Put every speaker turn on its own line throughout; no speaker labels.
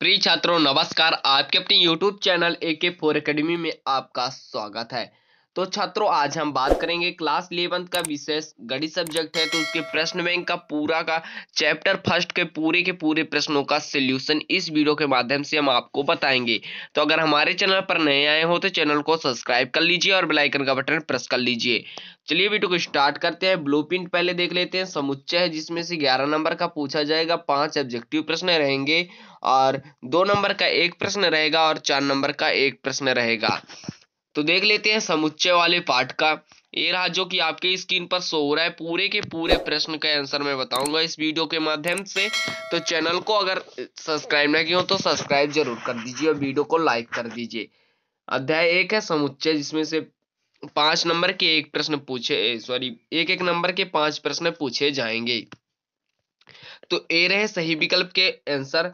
प्रिय छात्रों नमस्कार आपके अपने YouTube चैनल ए के फोर अकेडमी में आपका स्वागत है तो छात्रों आज हम बात करेंगे क्लास इलेवंथ का विशेष गणित सब्जेक्ट है तो उसके प्रश्न बैंक का पूरा का चैप्टर फर्स्ट के पूरे के पूरे प्रश्नों का सोल्यूशन इस वीडियो के माध्यम से हम आपको बताएंगे तो अगर हमारे चैनल पर नए आए हो तो चैनल को सब्सक्राइब कर लीजिए और बेलाइकन का बटन प्रेस कर लीजिए चलिए वीडियो को स्टार्ट करते हैं ब्लू पहले देख लेते हैं समुच्चय है जिसमें से ग्यारह नंबर का पूछा जाएगा पांच ऑब्जेक्टिव प्रश्न रहेंगे और दो नंबर का एक प्रश्न रहेगा और चार नंबर का एक प्रश्न रहेगा तो देख लेते हैं समुच्चय वाले पार्ट का ये रहा जो कि आपके स्क्रीन पर शो हो रहा है पूरे के पूरे प्रश्न का आंसर मैं बताऊंगा इस वीडियो के माध्यम से तो चैनल को अगर सब्सक्राइब नहीं किया हो तो सब्सक्राइब जरूर कर दीजिए और वीडियो को लाइक कर दीजिए अध्याय एक है समुच्चय जिसमें से पांच नंबर के एक प्रश्न पूछे सॉरी एक एक नंबर के पांच प्रश्न पूछे जाएंगे तो ए रहे सही विकल्प के आंसर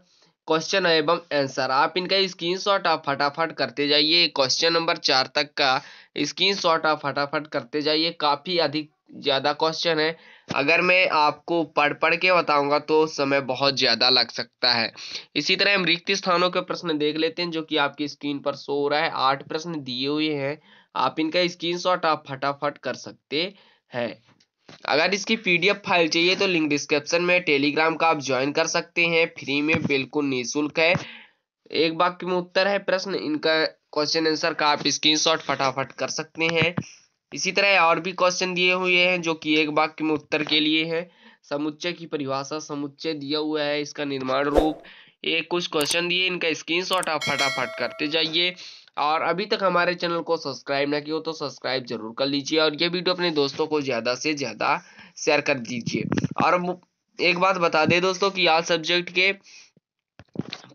क्वेश्चन एवं आंसर आप इनका स्क्रीनशॉट आप फटाफट करते जाइए क्वेश्चन नंबर चार तक का स्क्रीनशॉट आप फटाफट करते जाइए काफ़ी अधिक ज़्यादा क्वेश्चन है अगर मैं आपको पढ़ पढ़ के बताऊंगा तो समय बहुत ज़्यादा लग सकता है इसी तरह हम रिक्त स्थानों के प्रश्न देख लेते हैं जो कि आपकी स्क्रीन पर सो रहा है आठ प्रश्न दिए हुए हैं आप इनका स्क्रीनशॉट आप फटाफट कर सकते हैं अगर इसकी पीडीएफ फाइल चाहिए तो लिंक डिस्क्रिप्शन में टेलीग्राम का आप ज्वाइन कर सकते हैं फ्री में बिल्कुल निःशुल्क है एक वाक्य में उत्तर है प्रश्न इनका क्वेश्चन आंसर का आप स्क्रीन फटाफट कर सकते हैं इसी तरह और भी क्वेश्चन दिए हुए हैं जो कि एक वाक्य में उत्तर के लिए है समुच्चय की परिभाषा समुच्चय दिया हुआ है इसका निर्माण रूप ये कुछ क्वेश्चन दिए इनका स्क्रीनशॉट आप फटाफट करते जाइए और अभी तक हमारे चैनल को सब्सक्राइब ना किया हो तो सब्सक्राइब जरूर कर लीजिए और ये वीडियो अपने दोस्तों को ज़्यादा से ज़्यादा शेयर कर दीजिए और एक बात बता दें दोस्तों कि आज सब्जेक्ट के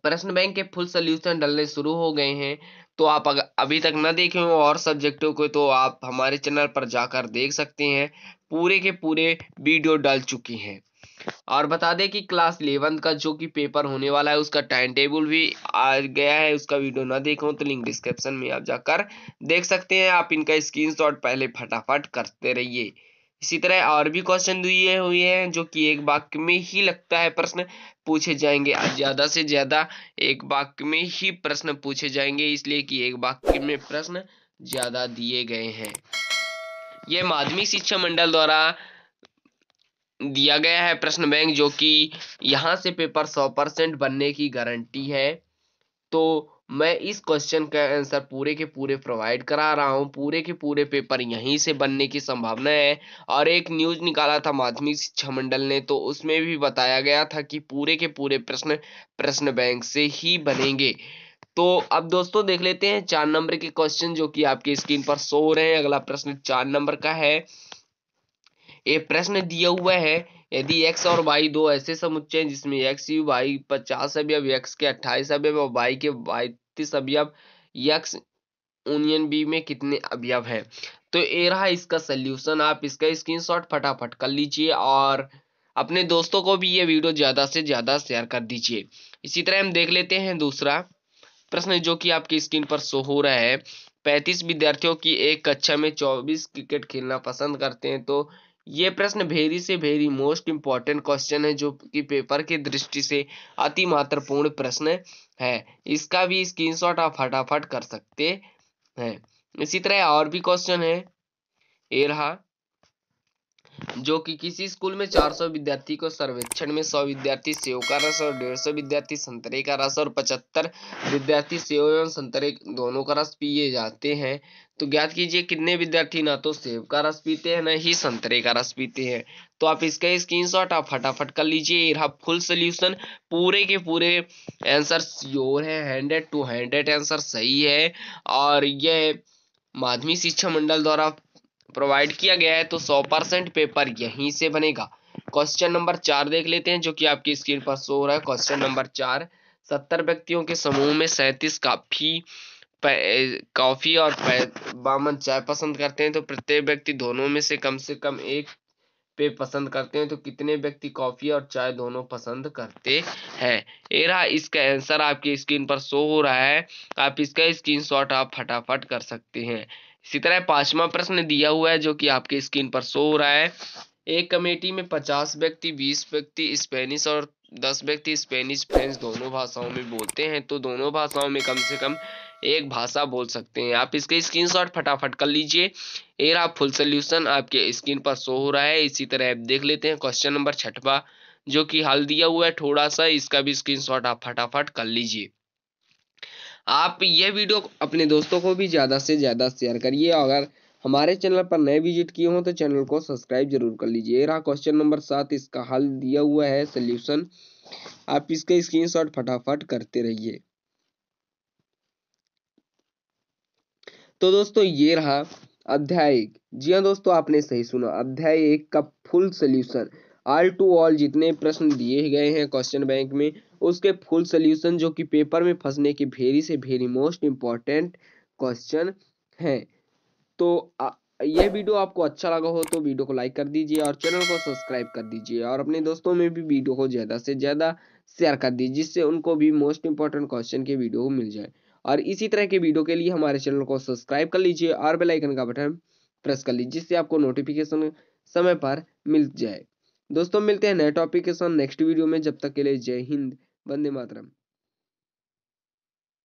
प्रश्न बैंक के फुल सोल्यूशन डलने शुरू हो गए हैं तो आप अगर अभी तक ना देखे हो और सब्जेक्टों को तो आप हमारे चैनल पर जाकर देख सकते हैं पूरे के पूरे वीडियो डाल चुकी हैं और बता दें कि क्लास इलेवन का जो कि पेपर होने वाला है उसका टाइम टेबल भी आ गया है उसका वीडियो ना देखो तो लिंक डिस्क्रिप्शन में आप जाकर देख सकते हैं आप इनका स्क्रीन पहले फटाफट करते रहिए इसी तरह और भी क्वेश्चन दिए हुए हैं जो कि एक वाक्य में ही लगता है प्रश्न पूछे जाएंगे ज़्यादा से ज़्यादा एक वाक्य में ही प्रश्न पूछे जाएंगे इसलिए कि एक वाक्य में प्रश्न ज़्यादा दिए गए हैं यह माध्यमिक शिक्षा मंडल द्वारा दिया गया है प्रश्न बैंक जो कि यहाँ से पेपर सौ परसेंट बनने की गारंटी है तो मैं इस क्वेश्चन का आंसर पूरे के पूरे प्रोवाइड करा रहा हूँ पूरे के पूरे पेपर यहीं से बनने की संभावना है और एक न्यूज निकाला था माध्यमिक शिक्षा मंडल ने तो उसमें भी बताया गया था कि पूरे के पूरे प्रश्न प्रश्न बैंक से ही बनेंगे तो अब दोस्तों देख लेते हैं चार नंबर के क्वेश्चन जो कि आपके स्क्रीन पर सो रहे हैं अगला प्रश्न चार नंबर का है ये प्रश्न दिया हुआ है यदि एक्स और वाई दो ऐसे समुच्चय हैं जिसमें एक्स यू वाई पचास अवयव एक्स के अट्ठाईस अवयव और वाई के बाईतीस अवयव यक्स यूनियन बी में कितने अभियव हैं तो ये रहा इसका सल्यूशन आप इसका स्क्रीनशॉट फटाफट कर लीजिए और अपने दोस्तों को भी ये वीडियो ज़्यादा से ज़्यादा शेयर कर दीजिए इसी तरह हम देख लेते हैं दूसरा प्रश्न जो कि आपके स्क्रीन पर शो हो रहा है पैंतीस विद्यार्थियों की एक कक्षा में चौबीस क्रिकेट खेलना पसंद करते हैं तो ये प्रश्न भेरी से भेरी मोस्ट इम्पॉर्टेंट क्वेश्चन है जो कि पेपर के दृष्टि से अति महत्वपूर्ण प्रश्न है इसका भी स्क्रीनशॉट आप फटाफट कर सकते हैं इसी तरह और भी क्वेश्चन है ये रहा जो कि किसी स्कूल में 400 विद्यार्थी को सर्वेक्षण में 100 विद्यार्थी सेव का रस और 150 विद्यार्थी संतरे का रस और 75 विद्यार्थी सेव एवं संतरे दोनों का रस पिए जाते हैं तो ज्ञात कीजिए कितने विद्यार्थी ना तो सेब का रस पीते हैं ना ही संतरे का रस पीते हैं तो आप इसका स्क्रीनशॉट आप फटाफट कर लीजिए रहा फुल सोल्यूशन पूरे के पूरे आंसर श्योर है हंड्रेड टू हंड्रेड आंसर सही है और यह माध्यमिक शिक्षा मंडल द्वारा प्रोवाइड किया गया है तो सौ परसेंट पेपर यहीं से बनेगा क्वेश्चन नंबर चार देख लेते हैं जो कि आपकी स्क्रीन पर शो हो रहा है क्वेश्चन नंबर चार सत्तर व्यक्तियों के समूह में सैंतीस काफी कॉफी और बामन चाय पसंद करते हैं तो प्रत्येक व्यक्ति दोनों में से कम से कम एक पे पसंद करते हैं तो कितने व्यक्ति कॉफी और चाय दोनों पसंद करते हैं ये रहा इसका आंसर आपकी स्क्रीन पर शो हो रहा है आप इसका स्क्रीनशॉट आप फटाफट कर सकते हैं इसी तरह पांचवा प्रश्न दिया हुआ है जो कि आपके स्क्रीन पर शो हो रहा है एक कमेटी में पचास व्यक्ति बीस व्यक्ति स्पेनिश और दस व्यक्ति स्पेनिश फ्रेंच दोनों भाषाओं में बोलते हैं तो दोनों भाषाओं में कम से कम एक भाषा बोल सकते हैं आप इसके शॉट फटाफट कर लीजिए एरा फुल सोल्यूशन आपके स्क्रीन पर शो हो रहा है इसी तरह आप देख लेते हैं क्वेश्चन नंबर छठवा जो कि हल दिया हुआ है थोड़ा सा इसका भी स्क्रीनशॉट आप फटाफट कर लीजिए आप ये वीडियो अपने दोस्तों को भी ज़्यादा से ज़्यादा शेयर करिए अगर हमारे चैनल पर नए विजिट किए हों तो चैनल को सब्सक्राइब जरूर कर लीजिए रहा क्वेश्चन नंबर सात इसका हल दिया हुआ है सोल्यूशन आप इसके स्क्रीनशॉट फटाफट करते रहिए तो दोस्तों ये रहा अध्याय एक जी हाँ दोस्तों आपने सही सुना अध्याय एक का full solution all to all जितने प्रश्न दिए गए हैं क्वेश्चन बैंक में उसके फुल सोल्यूशन जो कि पेपर में फंसने के भेरी से भेरी मोस्ट इम्पॉर्टेंट क्वेश्चन हैं तो ये यह वीडियो आपको अच्छा लगा हो तो वीडियो को लाइक कर दीजिए और चैनल को सब्सक्राइब कर दीजिए और अपने दोस्तों में भी वीडियो को ज़्यादा से ज़्यादा शेयर कर दीजिए जिससे उनको भी मोस्ट इम्पॉर्टेंट क्वेश्चन के वीडियो मिल जाए और इसी तरह के वीडियो के लिए हमारे चैनल को सब्सक्राइब कर लीजिए और बेलाइकन का बटन प्रेस कर लीजिए जिससे आपको नोटिफिकेशन समय पर मिल जाए दोस्तों मिलते हैं नए टॉपिक के साथ नेक्स्ट वीडियो में जब तक के लिए जय हिंद वंदे मातरम